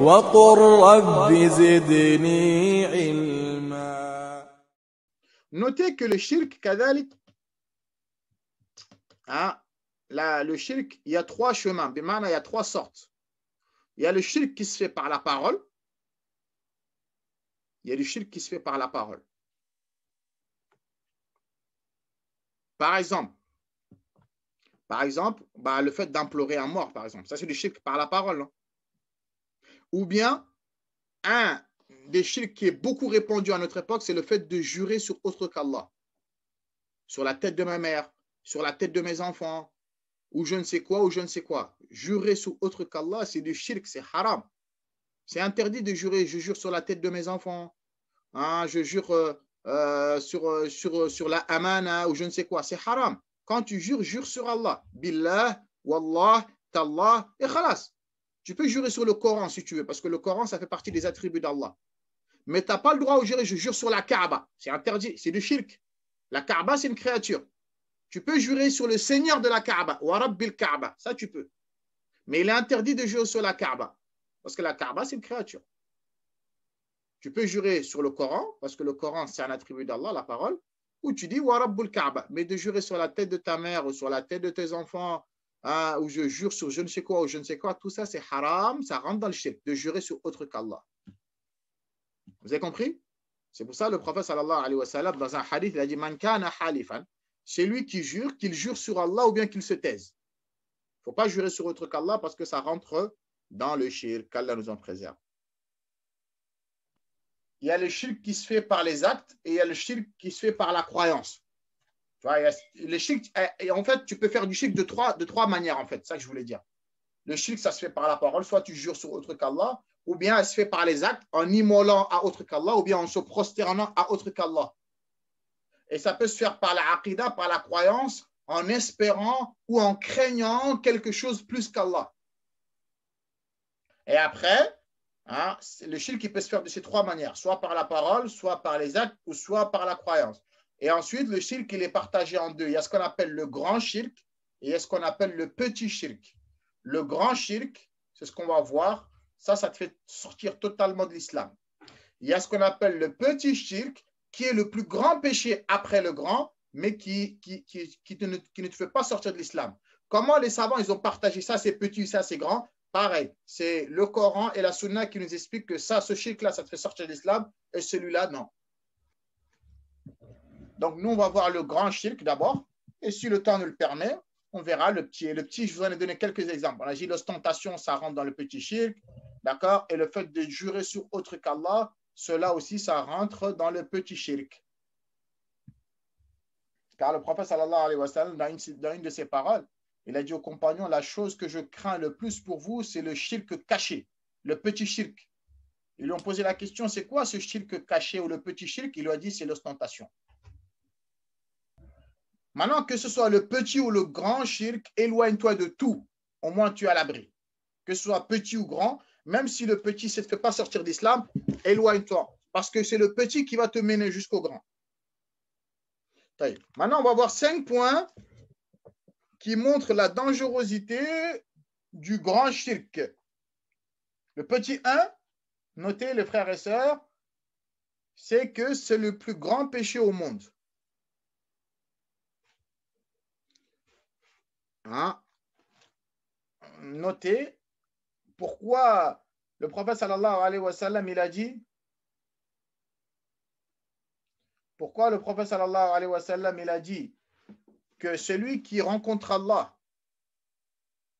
وقل Notez que le shirk, cest hein, la, le shirk, il y a trois chemins, il y a trois sortes. Il y a le shirk qui se fait par la parole, il y a le shirk qui se fait par la parole. Par exemple, par exemple, bah, le fait d'implorer un mort, par exemple, ça c'est du shirk par la parole. Hein. Ou bien, un des shirk qui est beaucoup répandu à notre époque, c'est le fait de jurer sur autre qu'Allah. Sur la tête de ma mère, sur la tête de mes enfants, ou je ne sais quoi, ou je ne sais quoi. Jurer sur autre qu'Allah, c'est du shirk, c'est haram. C'est interdit de jurer. Je jure sur la tête de mes enfants. Hein, je jure euh, euh, sur, euh, sur, sur la amana, ou je ne sais quoi. C'est haram. Quand tu jures, jure sur Allah. Billah, Wallah, Tallah, et khalas. Tu peux jurer sur le Coran si tu veux, parce que le Coran, ça fait partie des attributs d'Allah. Mais tu n'as pas le droit de jurer, je jure sur la Kaaba. C'est interdit, c'est du shirk. La Kaaba, c'est une créature. Tu peux jurer sur le Seigneur de la Kaaba, bil Kaaba, ça tu peux. Mais il est interdit de jurer sur la Kaaba, parce que la Kaaba, c'est une créature. Tu peux jurer sur le Coran, parce que le Coran, c'est un attribut d'Allah, la parole, ou tu dis Kaaba, mais de jurer sur la tête de ta mère ou sur la tête de tes enfants Hein, ou je jure sur je ne sais quoi, ou je ne sais quoi, tout ça c'est haram, ça rentre dans le shirk, de jurer sur autre qu'Allah. Vous avez compris C'est pour ça le prophète sallallahu alayhi wa sallam, dans un hadith, il a dit Man kana halifan, c'est lui qui jure, qu'il jure sur Allah ou bien qu'il se taise. Il ne faut pas jurer sur autre qu'Allah parce que ça rentre dans le shirk, qu'Allah nous en préserve. Il y a le shirk qui se fait par les actes et il y a le shirk qui se fait par la croyance. Tu vois, shirk, et eh, en fait, tu peux faire du shirk de trois, de trois manières, en fait, ça que je voulais dire. Le shirk, ça se fait par la parole, soit tu jures sur autre qu'Allah, ou bien elle se fait par les actes, en immolant à autre qu'Allah, ou bien en se prosternant à autre qu'Allah. Et ça peut se faire par la par la croyance, en espérant ou en craignant quelque chose plus qu'Allah. Et après, hein, le shirk il peut se faire de ces trois manières, soit par la parole, soit par les actes, ou soit par la croyance. Et ensuite, le shirk, il est partagé en deux. Il y a ce qu'on appelle le grand shirk et il y a ce qu'on appelle le petit shirk. Le grand shirk, c'est ce qu'on va voir, ça, ça te fait sortir totalement de l'islam. Il y a ce qu'on appelle le petit shirk, qui est le plus grand péché après le grand, mais qui, qui, ne te fait pas sortir de l'islam. Comment les savants, ils ont partagé ça, c'est petit, ça, c'est grand Pareil, c'est le Coran et la Sunna qui nous expliquent que ça, ce shirk-là, ça te fait sortir de l'islam, et celui-là, non. Donc, nous, on va voir le grand shirk d'abord. Et si le temps nous le permet, on verra le petit. Et le petit, je vous en ai donné quelques exemples. On a dit l'ostentation, ça rentre dans le petit shirk. D'accord Et le fait de jurer sur autre qu'Allah, cela aussi, ça rentre dans le petit shirk. Car le prophète, sallallahu alayhi wa sallam, dans une, dans une de ses paroles, il a dit aux compagnons, la chose que je crains le plus pour vous, c'est le shirk caché, le petit shirk. Ils lui ont posé la question, c'est quoi ce shirk caché ou le petit shirk Il lui a dit, c'est l'ostentation. Maintenant, que ce soit le petit ou le grand shirk, éloigne-toi de tout. Au moins, tu es à l'abri. Que ce soit petit ou grand, même si le petit ne te fait pas sortir d'islam, éloigne-toi. Parce que c'est le petit qui va te mener jusqu'au grand. Maintenant, on va voir cinq points qui montrent la dangerosité du grand shirk. Le petit 1, notez les frères et sœurs, c'est que c'est le plus grand péché au monde. Hein? Notez pourquoi le prophète sallallahu alayhi wa sallam, il a dit pourquoi le prophète sallallahu alayhi wa sallam, il a dit que celui qui rencontre Allah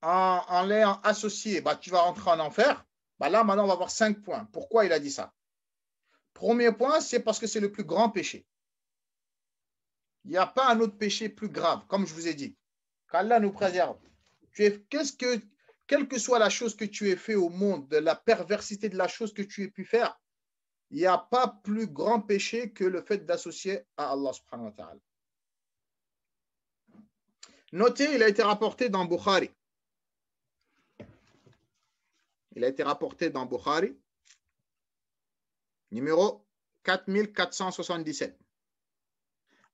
en, en l'ayant associé, bah, tu vas rentrer en enfer. Bah, là, maintenant, on va voir cinq points. Pourquoi il a dit ça Premier point, c'est parce que c'est le plus grand péché. Il n'y a pas un autre péché plus grave, comme je vous ai dit qu'Allah nous préserve. qu'est-ce que, quelle que soit la chose que tu aies fait au monde, de la perversité de la chose que tu aies pu faire, il n'y a pas plus grand péché que le fait d'associer à Allah subhanahu wa Notez, il a été rapporté dans Bukhari. Il a été rapporté dans Bukhari, numéro 4477.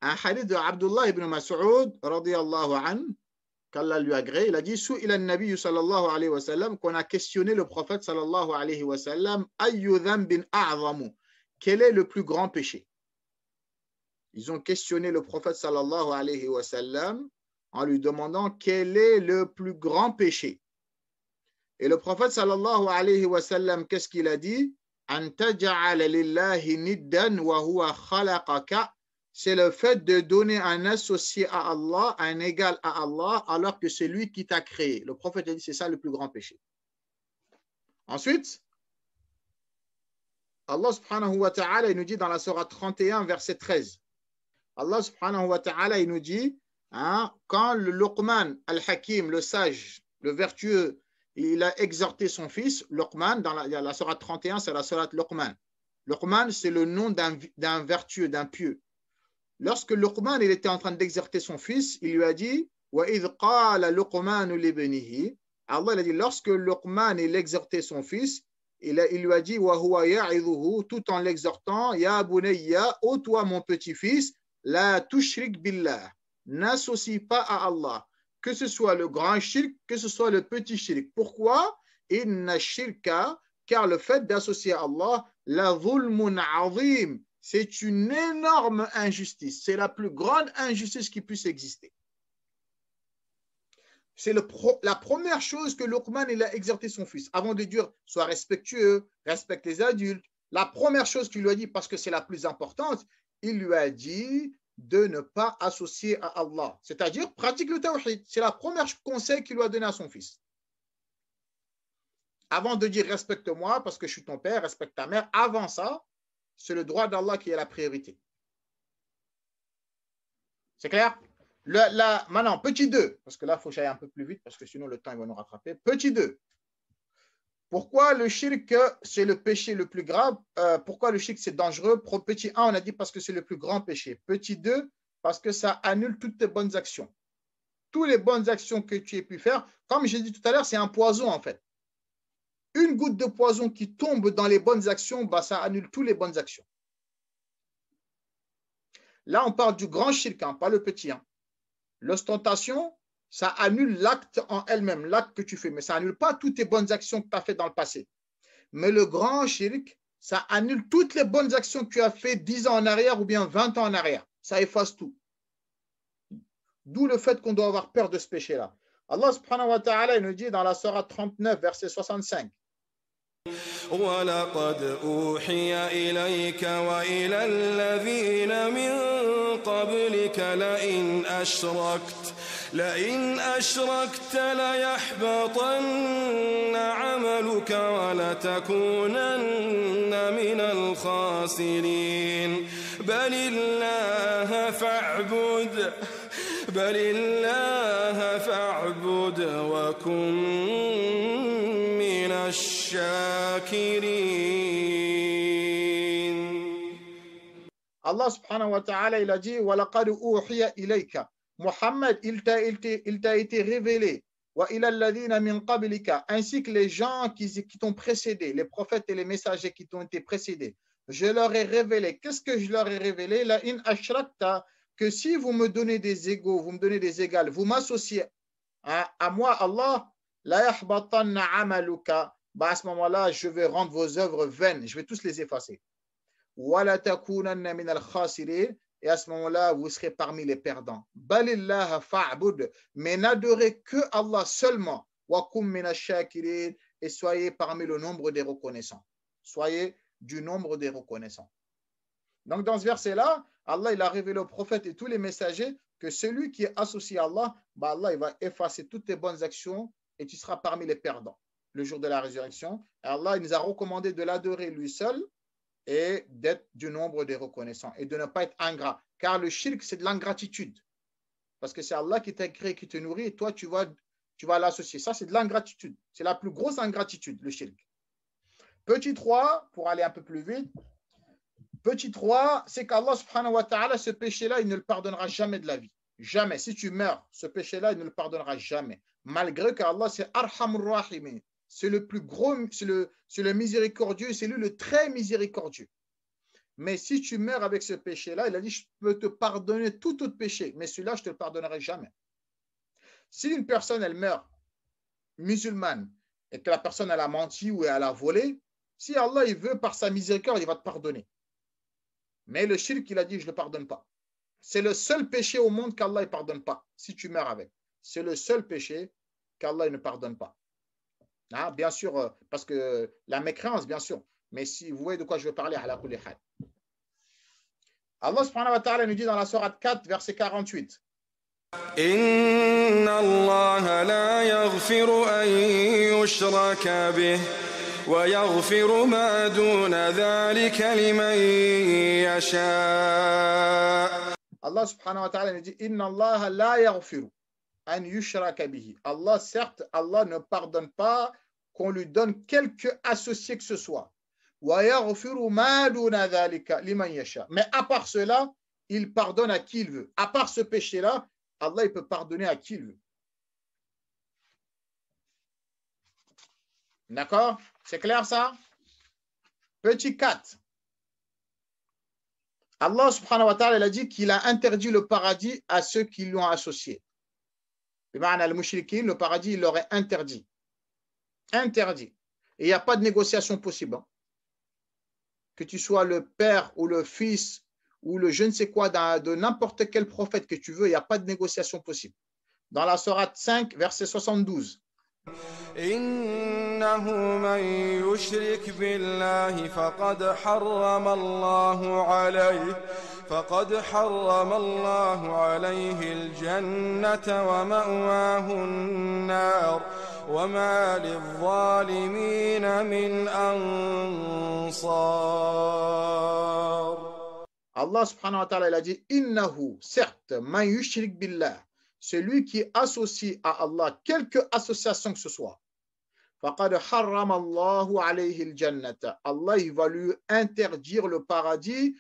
Un hadith de Abdullah ibn Masoud radiallahu anhu, qu'Allah lui agrée, il a dit il al-Nabi sallallahu alayhi wa sallam, qu'on a questionné le prophète sallallahu alayhi wa sallam, bin a'zamu, quel est le plus grand péché Ils ont questionné le prophète sallallahu alayhi wa sallam en lui demandant quel est le plus grand péché. Et le prophète sallallahu alayhi wa sallam, qu'est-ce qu'il a dit An taj'ala lillahi niddan wa huwa khalaqaka c'est le fait de donner un associé à Allah, un égal à Allah, alors que c'est lui qui t'a créé. Le prophète a dit, c'est ça le plus grand péché. Ensuite, Allah subhanahu wa ta'ala, nous dit dans la Surah 31, verset 13, Allah subhanahu wa ta'ala, il nous dit, hein, quand le Luqman, al-Hakim, le sage, le vertueux, il a exhorté son fils, Luqman, dans la, la Surah 31, c'est la Surah Luqman. Luqman, c'est le nom d'un vertueux, d'un pieux. Lorsque Luqman il était en train d'exhorter son fils, il lui a dit Allah a dit lorsque Luqman il exhortait son fils, il, a, il lui a dit tout en l'exhortant Ya bunayya, ô toi mon petit-fils, la tushrik billah, n'associe pas à Allah, que ce soit le grand shirk, que ce soit le petit shirk. Pourquoi Inna car le fait d'associer à Allah, la zulmun azim, c'est une énorme injustice. C'est la plus grande injustice qui puisse exister. C'est la première chose que Luqman il a exhorté son fils. Avant de dire sois respectueux, respecte les adultes, la première chose qu'il lui a dit, parce que c'est la plus importante, il lui a dit de ne pas associer à Allah. C'est-à-dire, pratique le tawhid. C'est la première conseil qu'il lui a donné à son fils. Avant de dire respecte-moi parce que je suis ton père, respecte ta mère, avant ça, c'est le droit d'Allah qui est la priorité. C'est clair la, Maintenant, petit 2, parce que là, il faut que j'aille un peu plus vite, parce que sinon le temps il va nous rattraper. Petit 2. Pourquoi le shirk, c'est le péché le plus grave euh, Pourquoi le shirk, c'est dangereux Petit 1, on a dit parce que c'est le plus grand péché. Petit 2, parce que ça annule toutes tes bonnes actions. Toutes les bonnes actions que tu aies pu faire, comme j'ai dit tout à l'heure, c'est un poison en fait une goutte de poison qui tombe dans les bonnes actions, bah, ça annule toutes les bonnes actions. Là, on parle du grand shirk, hein, pas le petit. Hein. L'ostentation, ça annule l'acte en elle-même, l'acte que tu fais, mais ça annule pas toutes tes bonnes actions que tu as faites dans le passé. Mais le grand shirk, ça annule toutes les bonnes actions que tu as faites dix ans en arrière ou bien 20 ans en arrière. Ça efface tout. D'où le fait qu'on doit avoir peur de ce péché-là. Allah subhanahu wa ta'ala, nous dit dans la Surah 39, verset 65. ولقد أوحي إليك وإلى الذين من قبلك لئن أشركت لئن أشركت ليحبطن عملك ولتكونن من الخاسرين بل الله فاعبد بل الله فاعبد وكن Allah subhanahu wa ta'ala, il a dit Muhammad, il t'a été, révélé. Ainsi que les gens qui, t'ont précédé, les prophètes et les messagers qui t'ont été précédés. Je leur ai révélé. Qu'est-ce que je leur ai révélé La in que si vous me donnez des égaux, vous me donnez des égales, vous m'associez à, moi, Allah, la amaluka, bah, à ce moment-là, je vais rendre vos œuvres vaines, je vais tous les effacer. Et à ce moment-là, vous serez parmi les perdants. Mais n'adorez que Allah seulement. Et soyez parmi le nombre des reconnaissants. Soyez du nombre des reconnaissants. Donc dans ce verset-là, Allah il a révélé au prophète et tous les messagers que celui qui est associé à Allah, bah, Allah il va effacer toutes tes bonnes actions et tu seras parmi les perdants le jour de la résurrection. Allah nous a recommandé de l'adorer lui seul et d'être du nombre des reconnaissants et de ne pas être ingrat. Car le shirk, c'est de l'ingratitude. Parce que c'est Allah qui t'a créé, qui te nourrit, et toi, tu vas, tu vas l'associer. Ça, c'est de l'ingratitude. C'est la plus grosse ingratitude, le shirk. Petit 3, pour aller un peu plus vite, petit 3, c'est qu'Allah subhanahu wa ta'ala, ce péché-là, il ne le pardonnera jamais de la vie. Jamais. Si tu meurs, ce péché-là, il ne le pardonnera jamais. Malgré qu'Allah, c'est Arhamur c'est le plus gros, c'est le, miséricordieux, c'est lui le très miséricordieux. Mais si tu meurs avec ce péché-là, il a dit, je peux te pardonner tout autre péché, mais celui-là, je ne te le pardonnerai jamais. Si une personne, elle meurt musulmane et que la personne, elle a menti ou elle a volé, si Allah, il veut, par sa miséricorde, il va te pardonner. Mais le shirk, il a dit, je ne le pardonne pas. C'est le seul péché au monde qu'Allah ne pardonne pas, si tu meurs avec. C'est le seul péché qu'Allah ne pardonne pas. Ah, bien sûr, euh, parce que la mécréance, bien sûr. Mais si vous voyez de quoi je veux parler, Allah subhanahu wa ta'ala nous dit dans la surah 4, verset 48. Allah الله لا يغفر أن يشرك به ويغفر Allah, certes, Allah ne pardonne pas qu'on lui donne quelque associé que ce soit. Mais à part cela, il pardonne à qui il veut. À part ce péché-là, Allah il peut pardonner à qui il veut. D'accord C'est clair ça Petit 4. Allah subhanahu wa ta'ala a dit qu'il a interdit le paradis à ceux qui l'ont associé le paradis, il leur est interdit. Interdit. Et il n'y a pas de négociation possible. Hein. Que tu sois le père ou le fils ou le je ne sais quoi de n'importe quel prophète que tu veux, il n'y a pas de négociation possible. Dans la Sourate 5, verset 72. فقد حرم الله عليه الجنة ومأواه النار وما للظالمين من أنصار الله سبحانه وتعالى قال إنه سرت من يشرك بالله celui qui associe à Allah quelque association que ce soit Allah il va lui interdire le paradis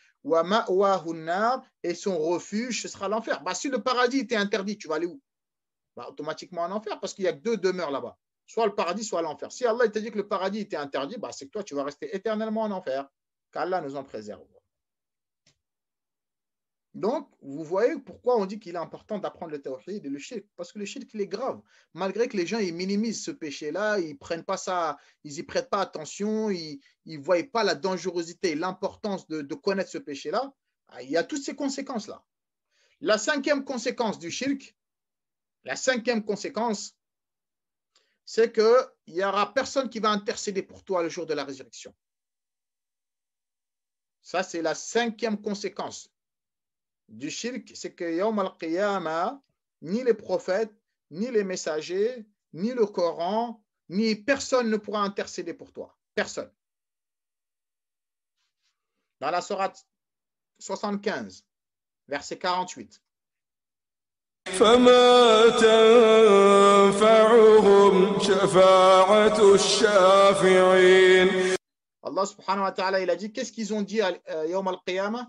et son refuge ce sera l'enfer. Bah, si le paradis était interdit, tu vas aller où bah, Automatiquement en enfer parce qu'il y a deux demeures là-bas. Soit le paradis, soit l'enfer. Si Allah t'a dit que le paradis était interdit, bah, c'est que toi tu vas rester éternellement en enfer. Qu'Allah nous en préserve. Donc, vous voyez pourquoi on dit qu'il est important d'apprendre le théorie et le shirk, parce que le shirk, il est grave. Malgré que les gens, ils minimisent ce péché-là, ils prennent pas ça, ils y prêtent pas attention, ils ne voient pas la dangerosité l'importance de, connaître ce péché-là, ah, il y a toutes ces conséquences-là. La cinquième conséquence du shirk, la cinquième conséquence, c'est qu'il n'y aura personne qui va intercéder pour toi le jour de la résurrection. Ça, c'est la cinquième conséquence du shirk, c'est que Yom al-Qiyamah, ni les prophètes, ni les messagers, ni le Coran, ni personne ne pourra intercéder pour toi. Personne. Dans la Sourate 75, verset 48. Allah subhanahu wa ta'ala il a dit qu'est-ce qu'ils ont dit à euh, Yom al-Qiyamah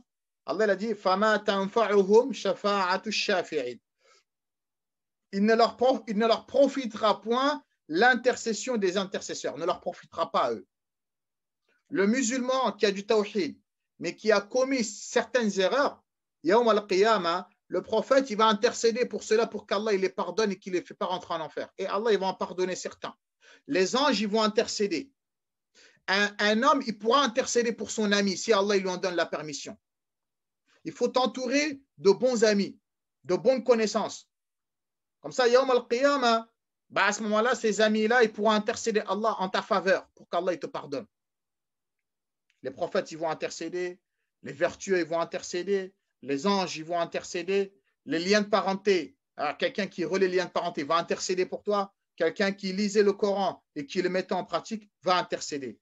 Allah il a dit Il ne leur, il ne leur profitera point l'intercession des intercesseurs, ne leur profitera pas à eux. Le musulman qui a du tawhid, mais qui a commis certaines erreurs, al le prophète, il va intercéder pour cela, pour qu'Allah les pardonne et qu'il ne les fait pas rentrer en enfer. Et Allah, il va en pardonner certains. Les anges, ils vont intercéder. Un, homme, il pourra intercéder pour son ami si Allah lui en donne la permission. Il faut t'entourer de bons amis, de bonnes connaissances. Comme ça, Yawm al qiyam bah, à ce moment-là, ces amis-là, ils pourront intercéder Allah en ta faveur pour qu'Allah te pardonne. Les prophètes, ils vont intercéder, les vertueux, ils vont intercéder, les anges, ils vont intercéder, les liens de parenté, ah, quelqu'un qui relie les liens de parenté va intercéder pour toi, quelqu'un qui lisait le Coran et qui le mettait en pratique va intercéder.